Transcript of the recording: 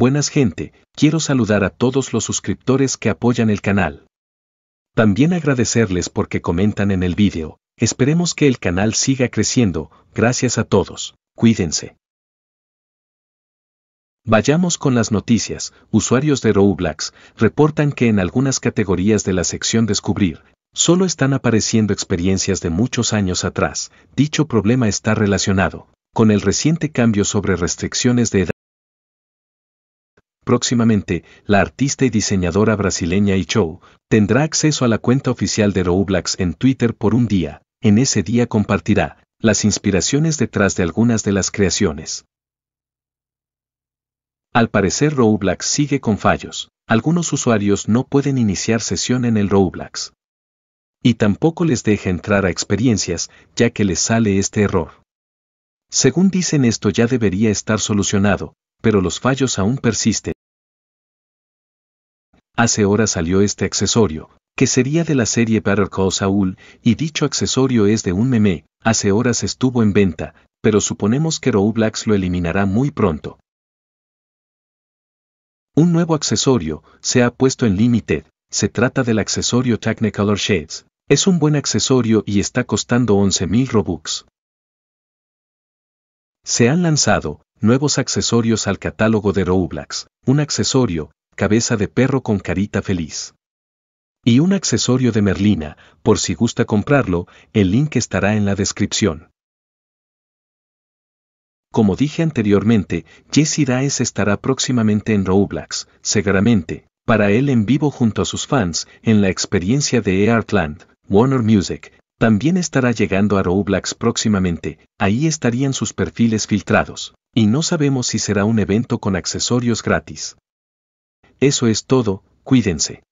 Buenas gente, quiero saludar a todos los suscriptores que apoyan el canal. También agradecerles porque comentan en el vídeo. Esperemos que el canal siga creciendo, gracias a todos, cuídense. Vayamos con las noticias. Usuarios de Roblox reportan que en algunas categorías de la sección Descubrir, solo están apareciendo experiencias de muchos años atrás. Dicho problema está relacionado con el reciente cambio sobre restricciones de edad. Próximamente, la artista y diseñadora brasileña Ichou tendrá acceso a la cuenta oficial de Roblox en Twitter por un día. En ese día compartirá las inspiraciones detrás de algunas de las creaciones. Al parecer Roblox sigue con fallos. Algunos usuarios no pueden iniciar sesión en el Roblox. Y tampoco les deja entrar a experiencias, ya que les sale este error. Según dicen esto ya debería estar solucionado, pero los fallos aún persisten. Hace horas salió este accesorio, que sería de la serie Better Call Saul, y dicho accesorio es de un meme, hace horas estuvo en venta, pero suponemos que Roblox lo eliminará muy pronto. Un nuevo accesorio se ha puesto en Limited, se trata del accesorio Technicolor Shades. Es un buen accesorio y está costando 11.000 Robux. Se han lanzado nuevos accesorios al catálogo de Roblox. Un accesorio cabeza de perro con carita feliz. Y un accesorio de Merlina, por si gusta comprarlo, el link estará en la descripción. Como dije anteriormente, Jesse Daes estará próximamente en Roblox, seguramente, para él en vivo junto a sus fans, en la experiencia de Artland, Warner Music. También estará llegando a Roblox próximamente, ahí estarían sus perfiles filtrados, y no sabemos si será un evento con accesorios gratis. Eso es todo, cuídense.